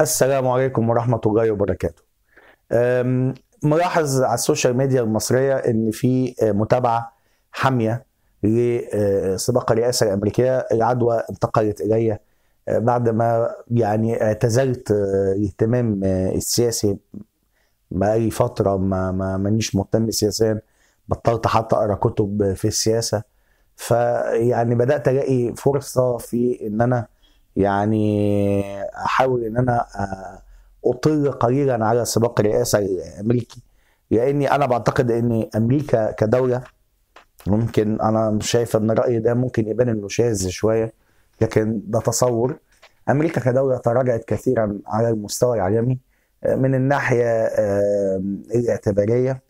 السلام عليكم ورحمة الله وبركاته ملاحظ على السوشيال ميديا المصرية ان في آه، متابعة حامية لسباق آه، الرئاسة الأمريكية العدوى انتقلت إلي آه، بعد ما يعني اعتزلت الاهتمام السياسي بقالي فترة ما مانيش مهتم سياسيا بطلت حتى أقرأ كتب في السياسة فيعني بدأت ألاقي فرصة في إن أنا يعني احاول ان انا آه، اطل قليلا على سباق الرئاسه الامريكي لاني انا بعتقد ان امريكا كدوله ممكن انا شايف ان الراي ده ممكن يبان انه شاذ شويه لكن ده تصور امريكا كدوله تراجعت كثيرا على المستوى العالمي آه، من الناحيه الاعتباريه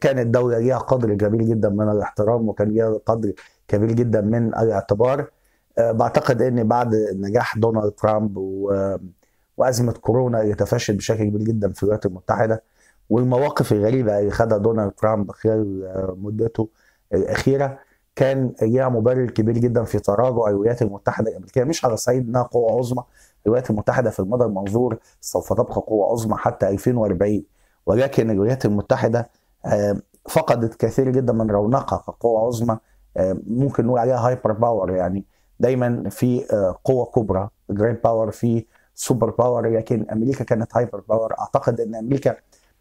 كانت دوله ليها قدر كبير جدا من الاحترام وكان ليها قدر كبير جدا من الاعتبار بعتقد ان بعد نجاح دونالد ترامب وازمه كورونا اللي تفشت بشكل كبير جدا في الولايات المتحده والمواقف الغريبه اللي خدها دونالد ترامب خلال مدته الاخيره كان ليها مبرر كبير جدا في تراجع الولايات المتحده الامريكيه مش على صعيد انها قوه عظمى الولايات المتحده في المدى المنظور سوف تبقى قوه عظمى حتى 2040 ولكن الولايات المتحده فقدت كثير جدا من رونقها كقوه عظمى ممكن نقول عليها هايبر باور يعني دايما في آه، قوه كبرى جراند باور في سوبر باور لكن امريكا كانت هايبر باور اعتقد ان امريكا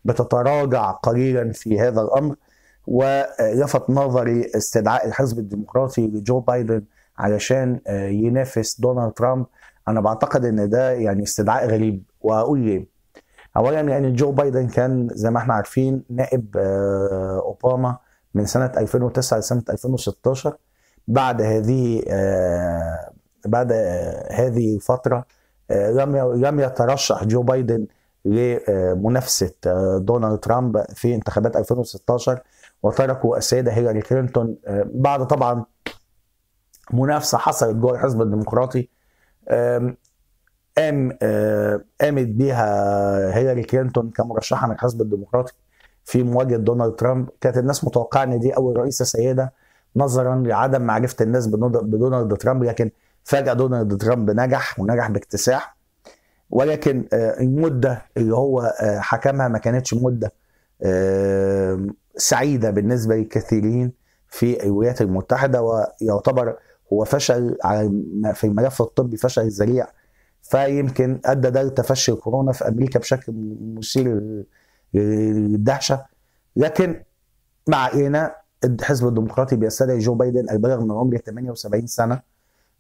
بتتراجع قليلا في هذا الامر ولفت نظري استدعاء الحزب الديمقراطي لجو بايدن علشان آه، ينافس دونالد ترامب انا بعتقد ان ده يعني استدعاء غريب وهقول ليه اولا يعني جو بايدن كان زي ما احنا عارفين نائب آه، اوباما من سنه 2009 لسنه 2016 بعد هذه آه، بعد آه، هذه الفتره آه، لم لم يترشح جو بايدن لمنافسه دونالد ترامب في انتخابات 2016 وتركوا السيده هيلاري كلينتون بعد طبعا منافسه حصلت جوه الحزب الديمقراطي قام قامت بيها هيلاري كلينتون كمرشحه من الحزب الديمقراطي في مواجهه دونالد ترامب كانت الناس متوقعه ان دي اول رئيسه سيده نظرا لعدم معرفه الناس بدونالد ترامب لكن فجاه دونالد ترامب نجح ونجح باكتساح ولكن آه، المده اللي هو آه، حكمها ما كانتش مده سعيده بالنسبه للكثيرين في الولايات المتحده ويعتبر هو فشل في الملف الطبي فشل ذريع فيمكن ادى ده لتفشي كورونا في امريكا بشكل مثير للدهشه لكن مع الحزب الديمقراطي بيستدعي جو بايدن البالغ من عمره 78 سنه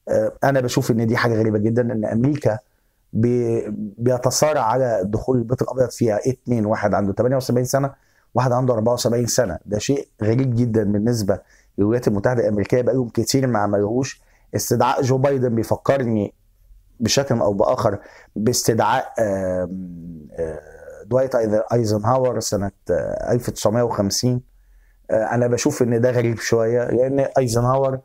آه، انا بشوف ان دي حاجه غريبه جدا ان امريكا بيتصارع على دخول البيت الابيض فيها اثنين واحد عنده 78 سنه واحد عنده 74 سنه ده شيء غريب جدا بالنسبه للولايات المتحده الامريكيه بقالهم كتير ما عملوش استدعاء جو بايدن بيفكرني بشكل او باخر باستدعاء آه، دوايت ايزنهاور سنه 1950 آه، آه، انا بشوف ان ده غريب شويه لان ايزنهاور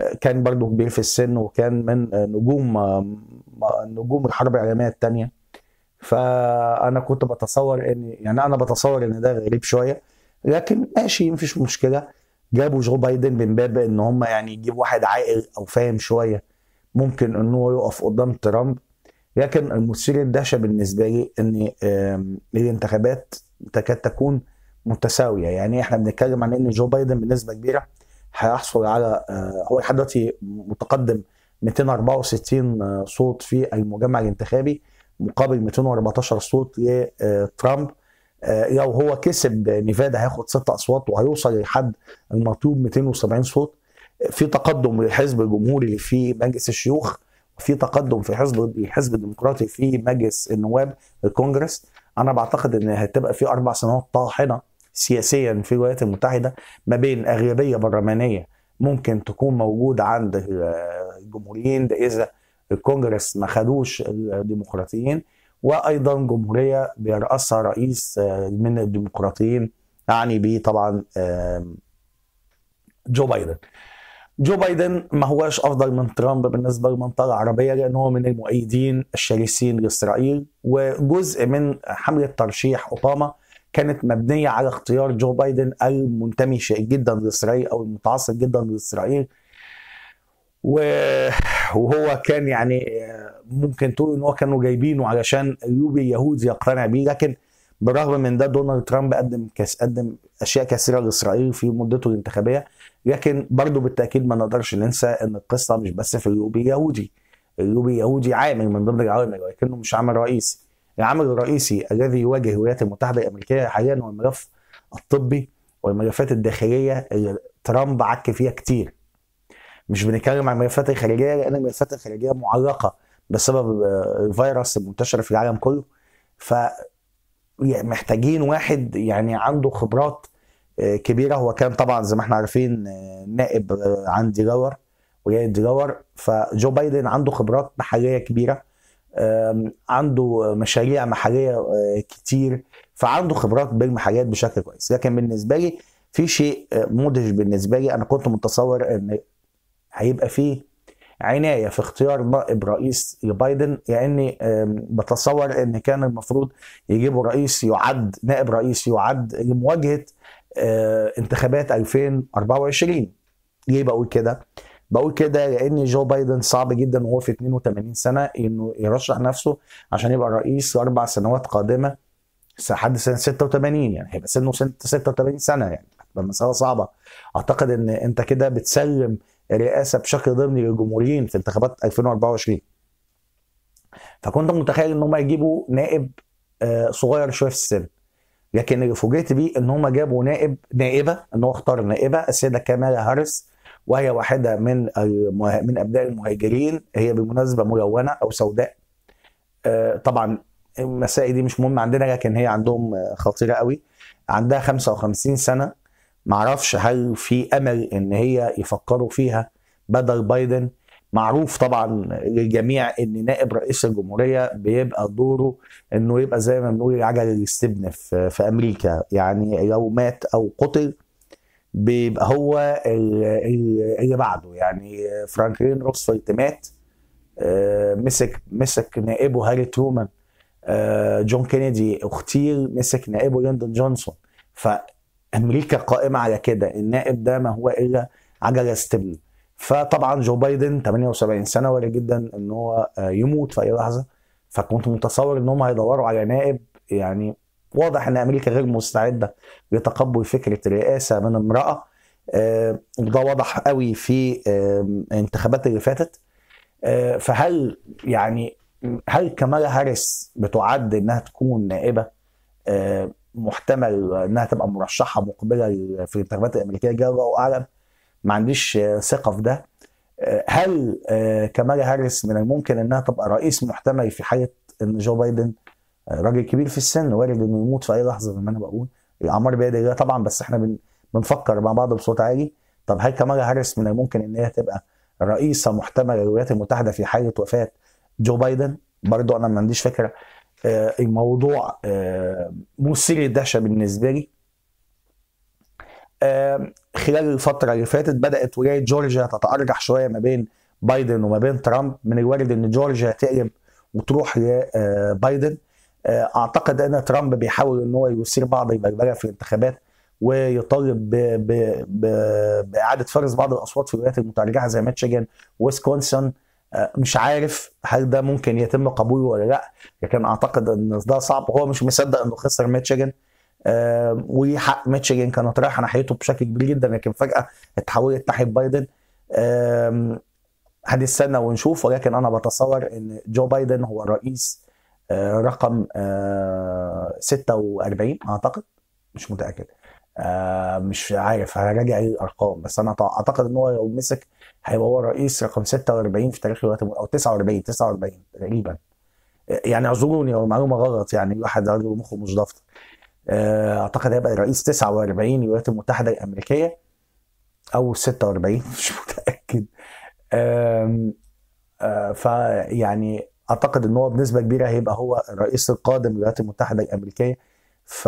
آه، كان برضه كبير في السن وكان من آه، نجوم نجوم الحرب العالميه الثانيه فانا كنت بتصور ان يعني انا بتصور ان ده غريب شويه لكن ماشي مفيش مشكله جابوا جو بايدن من باب ان هم يعني يجيبوا واحد عاقل او فاهم شويه ممكن ان هو يقف قدام ترامب لكن المثير الدهشه بالنسبه لي ان الانتخابات تكاد تكون متساويه يعني احنا بنتكلم عن ان جو بايدن بنسبه كبيره هيحصل على آه، هو لحد دلوقتي متقدم 264 آه، صوت في المجمع الانتخابي مقابل 214 صوت لترامب آه، لو هو كسب نيفادا هياخد ست اصوات وهيوصل لحد المطلوب 270 صوت في تقدم للحزب الجمهوري في مجلس الشيوخ في تقدم في حزب الحزب الديمقراطي في مجلس النواب الكونجرس انا بعتقد ان هتبقى في اربع سنوات طاحنه سياسيا في الولايات المتحده ما بين اغلبيه برلمانيه ممكن تكون موجوده عند الجمهوريين آه، ده اذا الكونجرس ما خدوش الديمقراطيين وايضا جمهوريه بيرأسها رئيس آه، من الديمقراطيين اعني به طبعا جو بايدن جو بايدن ما هواش افضل من ترامب بالنسبه للمنطقه العربيه لان هو من المؤيدين الشرسين لاسرائيل وجزء من حمله ترشيح اوباما كانت مبنيه على اختيار جو بايدن المنتمي جدا لاسرائيل او المتعصب جدا لاسرائيل وهو كان يعني ممكن تقول ان هو كانوا جايبينه علشان اللوبي اليهودي يقتنع بيه لكن بالرغم من ده دونالد ترامب قدم كس قدم اشياء كثيره لاسرائيل في مدته الانتخابيه لكن برضه بالتاكيد ما نقدرش ننسى ان القصه مش بس في اللوبي اليهودي اللوبي اليهودي عامل من ضمن العوامل ولكنه مش عامل رئيسي العامل الرئيسي الذي يواجه الولايات المتحده الامريكيه حاليا هو الملف الطبي والملفات الداخليه اللي ترامب عك فيها كتير مش بنتكلم عن الملفات الخارجيه لان الملفات الخارجيه معلقه بسبب الفيروس المنتشر في العالم كله ف يعني محتاجين واحد يعني عنده خبرات آه، كبيره هو كان طبعا زي ما احنا عارفين آه، نائب آه، عن ديلاور ولايه ديلاور فجو بايدن عنده خبرات محليه كبيره عنده مشاريع محليه آه، كتير فعنده خبرات بالمحليات بشكل كويس لكن بالنسبه لي في شيء آه، مدهش بالنسبه لي انا كنت متصور ان هيبقى فيه عنايه في اختيار نائب رئيس لبايدن لاني بتصور ان كان المفروض يجيبوا رئيس يعد نائب رئيس يعد لمواجهه آه، انتخابات 2024 ليه بقول كده؟ بقول كده لان جو بايدن صعب جدا وهو في 82 سنه انه يرشح نفسه عشان يبقى رئيس اربع سنوات قادمه لحد سنه 86 يعني هيبقى سنه 86 سنه يعني مسألة صعبة أعتقد أن أنت كده بتسلم الرئاسة بشكل ضمني للجمهوريين في انتخابات 2024 فكنت متخيل ان هم يجيبوا نائب آه، صغير شويه في السن لكن اللي فوجئت بيه ان هم جابوا نائب نائبه ان هو اختار نائبه السيده كامالا هاريس وهي واحده من من ابناء المهاجرين هي بالمناسبه ملونه او سوداء آه، طبعا المسائل دي مش مهمه عندنا لكن هي عندهم خطيره قوي عندها 55 سنه معرفش هل في امل ان هي يفكروا فيها بدل بايدن معروف طبعا للجميع ان نائب رئيس الجمهوريه بيبقى دوره انه يبقى زي ما بنقول العجل اللي في, في امريكا يعني لو مات او قتل بيبقى هو اللي بعده يعني فرانكلين روزفلت مات آه، مسك مسك نائبه هاري ترومان آه، جون كينيدي اختير مسك نائبه ليندون جونسون فامريكا قائمه على كده النائب ده ما هو الا عجله استبن فطبعا جو بايدن 78 سنه ولا جدا ان هو آه، يموت في اي لحظه فكنت متصور ان هم هيدوروا على نائب يعني واضح ان امريكا غير مستعده لتقبل فكره الرئاسه من امراه آه، وده واضح قوي في الانتخابات آه، اللي فاتت آه، فهل يعني هل كمالا هاريس بتعد انها تكون نائبه محتمل انها تبقى مرشحه مقبله في الانتخابات الامريكيه الجايه الله اعلم ما عنديش ثقه في ده هل كمالا هاريس من الممكن انها تبقى رئيس محتمل في حاله ان جو بايدن آه، راجل كبير في السن وارد انه يموت في اي لحظه زي ما انا بقول الاعمار بيد طبعا بس احنا بن... بنفكر مع بعض بصوت عالي طب هل كمال هاريس من الممكن ان هي تبقى رئيسه محتمله للولايات المتحده في حاله وفاه جو بايدن برضو انا ما عنديش فكره آه الموضوع آه مثير للدهشه بالنسبه لي آه خلال الفتره اللي فاتت بدات ولايه جورجيا تتارجح شويه ما بين بايدن وما بين ترامب من الوارد ان جورجيا تقلب وتروح لبايدن آه، آه، اعتقد ان ترامب بيحاول ان هو يثير بعض البربره في الانتخابات ويطالب باعاده فرز بعض الاصوات في الولايات المترجحه زي ميتشيغان ويسكونسن آه، مش عارف هل ده ممكن يتم قبوله ولا لا لكن اعتقد ان ده صعب وهو مش مصدق انه خسر ميتشيغان آه وحق كانت رايحه ناحيته بشكل كبير جدا لكن فجاه اتحولت ناحيه بايدن هنستنى ونشوف ولكن انا بتصور ان جو بايدن هو الرئيس آه، رقم 46 آه، اعتقد مش متاكد آه، مش عارف هراجع ايه الارقام بس انا اعتقد ان هو لو مسك هيبقى هو الرئيس رقم 46 في تاريخ الولايات او 49 49 تقريبا يعني اعذروني لو المعلومه غلط يعني الواحد راجل مخه مش ضابط اعتقد هيبقى رئيس 49 الولايات المتحده الامريكيه او 46 مش متاكد فيعني اعتقد ان هو بنسبه كبيره هيبقى هو الرئيس القادم للولايات المتحده الامريكيه ف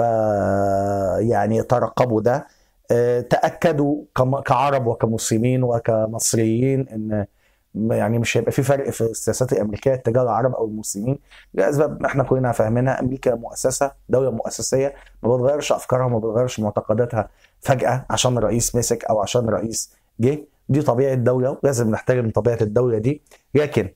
يعني ترقبوا ده آه، تاكدوا كعرب وكمسلمين وكمصريين ان يعني مش هيبقى في فرق في السياسات الامريكيه تجاه العرب او المسلمين لاسباب احنا كلنا فاهمينها امريكا مؤسسه دوله مؤسسيه ما بتغيرش افكارها وما بتغيرش معتقداتها فجاه عشان رئيس مسك او عشان رئيس جه دي طبيعه الدوله ولازم نحترم طبيعه الدوله دي لكن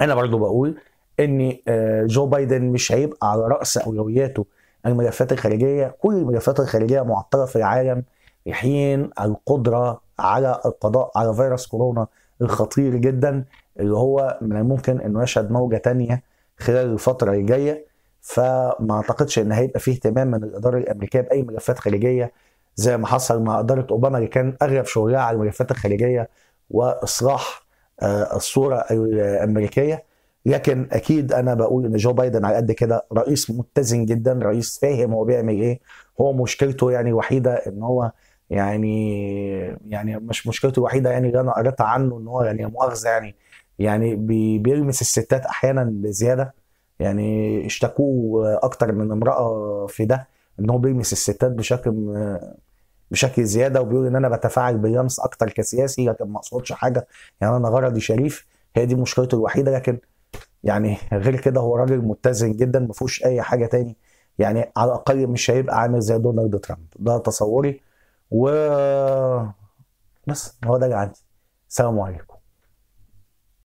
انا برضو بقول ان آه، جو بايدن مش هيبقى على راس اولوياته الملفات الخارجيه كل الملفات الخارجيه معطله في العالم في حين القدره على القضاء على فيروس كورونا الخطير جدا اللي هو من الممكن انه يشهد موجه تانية خلال الفتره الجايه فما اعتقدش ان هيبقى فيه اهتمام من الاداره الامريكيه باي ملفات خارجيه زي ما حصل مع اداره اوباما اللي كان اغلب شغلها على الملفات الخارجيه واصلاح آه، الصوره الامريكيه لكن اكيد انا بقول ان جو بايدن على قد كده رئيس متزن جدا رئيس فاهم هو بيعمل ايه هو مشكلته يعني وحيده ان هو يعني يعني مش مشكلته الوحيده يعني اللي انا قريتها عنه ان هو يعني مؤاخذه يعني يعني بيلمس الستات احيانا بزياده يعني اشتكوه اكتر من امراه في ده ان هو بيلمس الستات بشكل بشكل زياده وبيقول ان انا بتفاعل بيانس اكتر كسياسي لكن ما اقصدش حاجه يعني انا غرضي شريف هي دي مشكلته الوحيده لكن يعني غير كده هو راجل متزن جدا ما فيهوش اي حاجه تاني يعني على الاقل مش هيبقى عامل زي دونالد ترامب ده تصوري و بس هو ده اللي عندي السلام عليكم